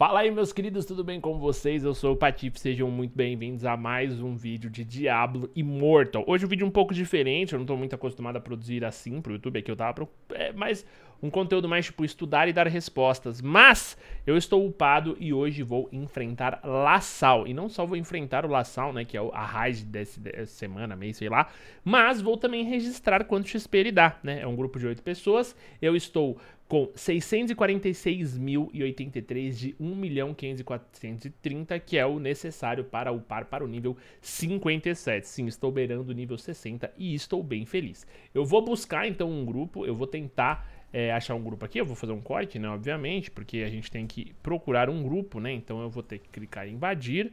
Fala aí, meus queridos, tudo bem com vocês? Eu sou o Patife, sejam muito bem-vindos a mais um vídeo de Diablo Immortal. Hoje o um vídeo é um pouco diferente, eu não tô muito acostumado a produzir assim pro YouTube, aqui é eu tava... Pro... É, mas um conteúdo mais tipo estudar e dar respostas. Mas eu estou upado e hoje vou enfrentar Lassal. E não só vou enfrentar o Lassal, né, que é a raiz dessa semana, mês, sei lá. Mas vou também registrar quanto XP ele dá, né? É um grupo de 8 pessoas, eu estou com 646.083 de 1.5430 que é o necessário para upar para o nível 57. Sim, estou beirando o nível 60 e estou bem feliz. Eu vou buscar então um grupo, eu vou tentar é, achar um grupo aqui, eu vou fazer um corte, né, obviamente, porque a gente tem que procurar um grupo, né, então eu vou ter que clicar em invadir,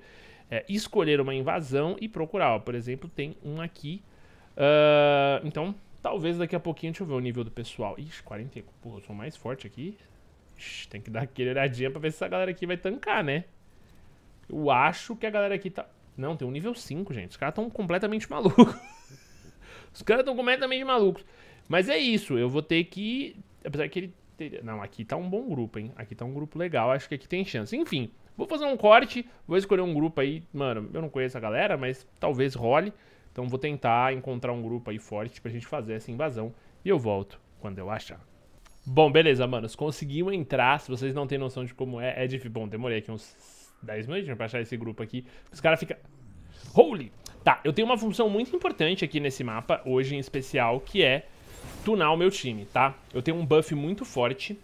é, escolher uma invasão e procurar, ó, por exemplo, tem um aqui, uh, então Talvez daqui a pouquinho, deixa eu ver o nível do pessoal. Ixi, 40, porra, eu sou mais forte aqui. Ixi, tem que dar aquele olhadinha pra ver se essa galera aqui vai tancar, né? Eu acho que a galera aqui tá... Não, tem um nível 5, gente. Os caras tão completamente malucos. Os caras tão completamente malucos. Mas é isso, eu vou ter que... Apesar que ele... Não, aqui tá um bom grupo, hein? Aqui tá um grupo legal, acho que aqui tem chance. Enfim, vou fazer um corte, vou escolher um grupo aí. Mano, eu não conheço a galera, mas talvez role. Então vou tentar encontrar um grupo aí forte pra gente fazer essa invasão. E eu volto quando eu achar. Bom, beleza, manos. Conseguimos entrar. Se vocês não têm noção de como é, é difícil. Bom, demorei aqui uns 10 minutos pra achar esse grupo aqui. Os caras ficam... Holy! Tá, eu tenho uma função muito importante aqui nesse mapa, hoje em especial, que é tunar o meu time, tá? Eu tenho um buff muito forte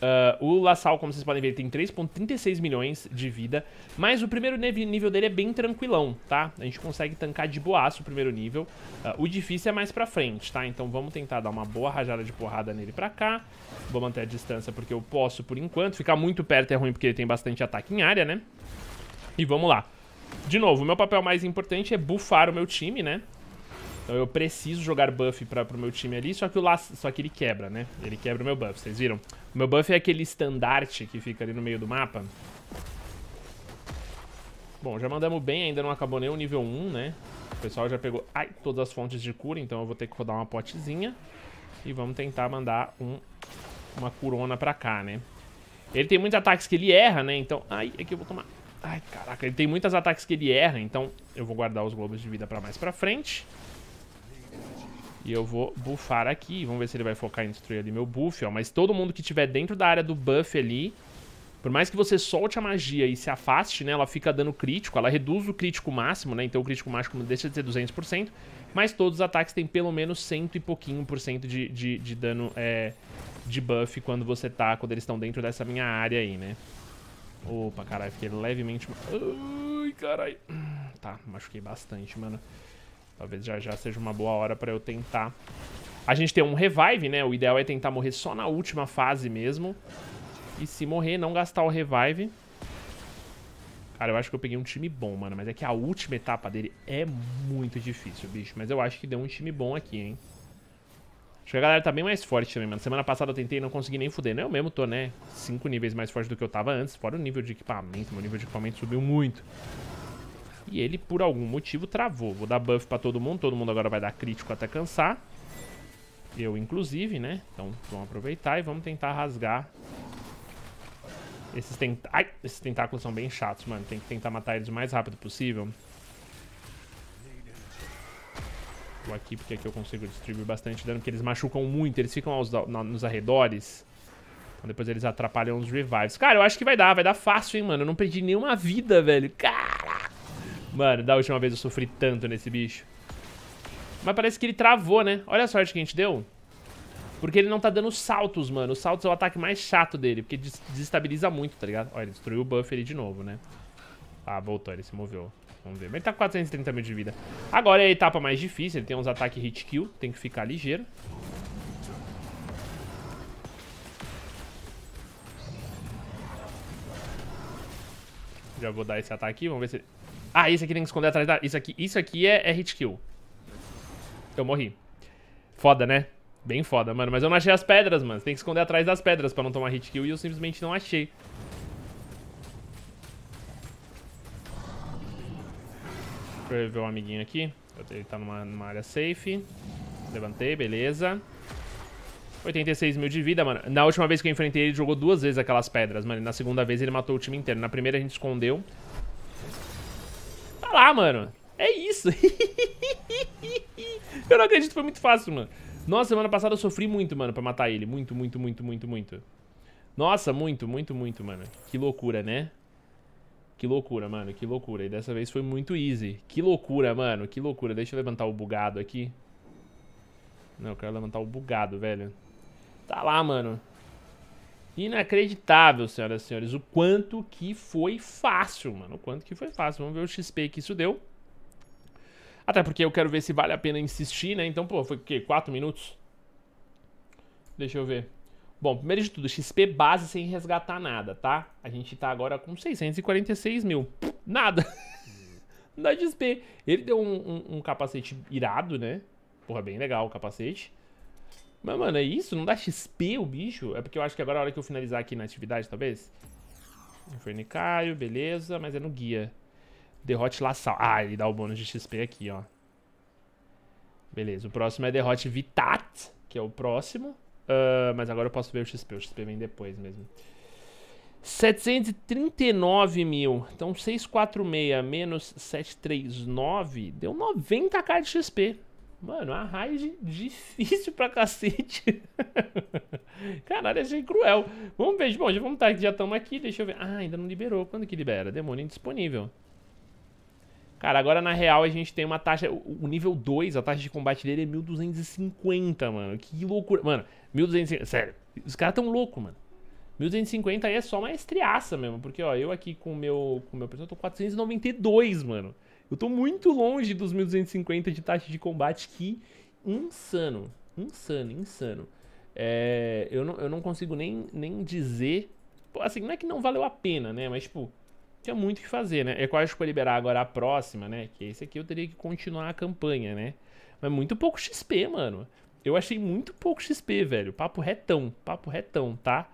Uh, o Laçal, como vocês podem ver, tem 3.36 milhões de vida, mas o primeiro nível dele é bem tranquilão, tá? A gente consegue tancar de boaço o primeiro nível. Uh, o difícil é mais pra frente, tá? Então vamos tentar dar uma boa rajada de porrada nele pra cá. Vou manter a distância porque eu posso por enquanto. Ficar muito perto é ruim porque ele tem bastante ataque em área, né? E vamos lá. De novo, o meu papel mais importante é bufar o meu time, né? Então eu preciso jogar buff pra, pro meu time ali, só que, o só que ele quebra, né? Ele quebra o meu buff, vocês viram? O meu buff é aquele estandarte que fica ali no meio do mapa. Bom, já mandamos bem, ainda não acabou nem o nível 1, né? O pessoal já pegou ai, todas as fontes de cura, então eu vou ter que rodar uma potezinha. E vamos tentar mandar um, uma curona pra cá, né? Ele tem muitos ataques que ele erra, né? Então, ai, aqui é eu vou tomar... Ai, caraca, ele tem muitos ataques que ele erra, então eu vou guardar os globos de vida pra mais pra frente. E eu vou bufar aqui. Vamos ver se ele vai focar em destruir ali meu buff, ó. Mas todo mundo que tiver dentro da área do buff ali... Por mais que você solte a magia e se afaste, né? Ela fica dando crítico. Ela reduz o crítico máximo, né? Então o crítico máximo deixa de ser 200%. Mas todos os ataques têm pelo menos cento e pouquinho por cento de, de, de dano é, de buff quando você tá... Quando eles estão dentro dessa minha área aí, né? Opa, caralho. Fiquei levemente... Ai, caralho. Tá, machuquei bastante, mano. Talvez já já seja uma boa hora pra eu tentar. A gente tem um revive, né? O ideal é tentar morrer só na última fase mesmo. E se morrer, não gastar o revive. Cara, eu acho que eu peguei um time bom, mano. Mas é que a última etapa dele é muito difícil, bicho. Mas eu acho que deu um time bom aqui, hein? Acho que a galera tá bem mais forte também, mano. Semana passada eu tentei e não consegui nem fuder. Né? Eu mesmo tô, né? Cinco níveis mais forte do que eu tava antes. Fora o nível de equipamento. Meu nível de equipamento subiu muito. E ele, por algum motivo, travou. Vou dar buff pra todo mundo. Todo mundo agora vai dar crítico até cansar. Eu, inclusive, né? Então, vamos aproveitar e vamos tentar rasgar. Esses, tentáculos... Ai, esses tentáculos são bem chatos, mano. Tem que tentar matar eles o mais rápido possível. Vou aqui, porque aqui eu consigo distribuir bastante dano. Porque eles machucam muito. Eles ficam aos, na, nos arredores. Então depois eles atrapalham os revives. Cara, eu acho que vai dar. Vai dar fácil, hein, mano. Eu não perdi nenhuma vida, velho. Cara! Mano, da última vez eu sofri tanto nesse bicho. Mas parece que ele travou, né? Olha a sorte que a gente deu. Porque ele não tá dando saltos, mano. Os saltos é o ataque mais chato dele, porque des desestabiliza muito, tá ligado? Olha, ele destruiu o buff ali de novo, né? Ah, voltou, ele se moveu. Vamos ver. Mas ele tá com 430 mil de vida. Agora é a etapa mais difícil, ele tem uns ataques hit kill, tem que ficar ligeiro. Já vou dar esse ataque, vamos ver se... Ah, esse aqui tem que esconder atrás da... Isso aqui, isso aqui é, é hit kill. Eu morri. Foda, né? Bem foda, mano. Mas eu não achei as pedras, mano. Você tem que esconder atrás das pedras pra não tomar hit kill. E eu simplesmente não achei. Deixa eu ver o amiguinho aqui. Ele tá numa, numa área safe. Levantei, beleza. 86 mil de vida, mano. Na última vez que eu enfrentei ele, jogou duas vezes aquelas pedras, mano. E na segunda vez ele matou o time inteiro. Na primeira a gente escondeu. Tá lá, mano. É isso. eu não acredito, foi muito fácil, mano. Nossa, semana passada eu sofri muito, mano, pra matar ele. Muito, muito, muito, muito, muito. Nossa, muito, muito, muito, mano. Que loucura, né? Que loucura, mano, que loucura. E dessa vez foi muito easy. Que loucura, mano, que loucura. Deixa eu levantar o bugado aqui. Não, eu quero levantar o bugado, velho. Tá lá, mano. Inacreditável, senhoras e senhores. O quanto que foi fácil, mano. O quanto que foi fácil. Vamos ver o XP que isso deu. Até porque eu quero ver se vale a pena insistir, né? Então, pô, foi o quê? 4 minutos? Deixa eu ver. Bom, primeiro de tudo, XP base sem resgatar nada, tá? A gente tá agora com 646 mil. Nada. Não dá XP. Ele deu um, um, um capacete irado, né? Porra, bem legal o capacete. Mas, mano, é isso? Não dá XP o bicho? É porque eu acho que agora é a hora que eu finalizar aqui na atividade, talvez. Infernicaio, beleza, mas é no guia. Derrote Laçal. Ah, ele dá o bônus de XP aqui, ó. Beleza, o próximo é derrote Vitat, que é o próximo. Uh, mas agora eu posso ver o XP, o XP vem depois mesmo. 739 mil. Então 646 menos 739 deu 90k de XP. Mano, a raid difícil pra cacete. Caralho, achei é cruel. Vamos ver, bom, já vamos estar tá, já estamos aqui, deixa eu ver. Ah, ainda não liberou. Quando que libera? Demônio indisponível. Cara, agora na real a gente tem uma taxa, o nível 2, a taxa de combate dele é 1250, mano. Que loucura. Mano, 1250, sério. Os caras tão loucos, mano. 1250 aí é só uma estriaça mesmo, porque ó, eu aqui com o meu, com meu personagem, tô 492, mano. Eu tô muito longe dos 1250 de taxa de combate, que insano, insano, insano. É, eu, não, eu não consigo nem, nem dizer. Assim, não é que não valeu a pena, né? Mas, tipo, tinha muito o que fazer, né? É que eu acho que vou liberar agora a próxima, né? Que esse aqui eu teria que continuar a campanha, né? Mas muito pouco XP, mano. Eu achei muito pouco XP, velho. Papo retão, papo retão, tá?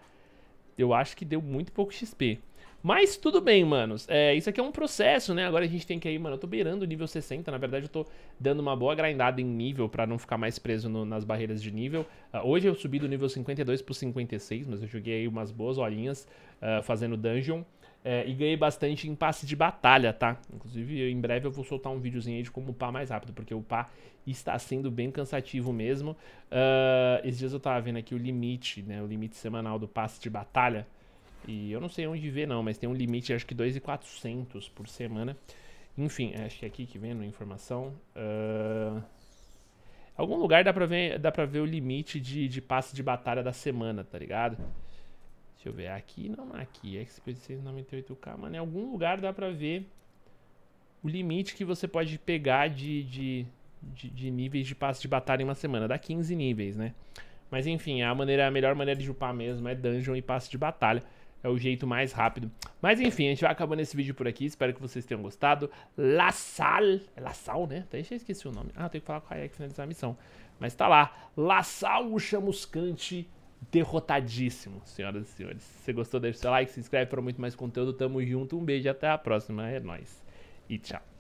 Eu acho que deu muito pouco XP. Mas tudo bem, manos. É, isso aqui é um processo, né? Agora a gente tem que aí, mano, eu tô beirando o nível 60. Na verdade, eu tô dando uma boa grindada em nível pra não ficar mais preso no, nas barreiras de nível. Uh, hoje eu subi do nível 52 pro 56, mas eu joguei aí umas boas horinhas uh, fazendo dungeon. É, e ganhei bastante em passe de batalha, tá? Inclusive, eu, em breve eu vou soltar um videozinho aí de como upar mais rápido, porque upar está sendo bem cansativo mesmo. Uh, esses dias eu tava vendo aqui o limite, né? O limite semanal do passe de batalha. E eu não sei onde ver não, mas tem um limite acho que 2,400 por semana. Enfim, é, acho que é aqui que vem né, a informação. Uh... Algum lugar dá pra ver, dá pra ver o limite de, de passe de batalha da semana, tá ligado? Deixa eu ver, aqui não, aqui, XP698K, mano, em algum lugar dá pra ver o limite que você pode pegar de, de, de, de níveis de passe de batalha em uma semana, dá 15 níveis, né? Mas enfim, é a, maneira, a melhor maneira de jupar mesmo é dungeon e passe de batalha é o jeito mais rápido. Mas enfim, a gente vai acabando esse vídeo por aqui. Espero que vocês tenham gostado. La É La Sal, né? Até já esqueci o nome. Ah, tem que falar com a Hayek finalizar a missão. Mas tá lá. La Sal o chamuscante derrotadíssimo, senhoras e senhores. Se você gostou, deixa o seu like, se inscreve para muito mais conteúdo. Tamo junto, um beijo até a próxima. É nóis. E tchau.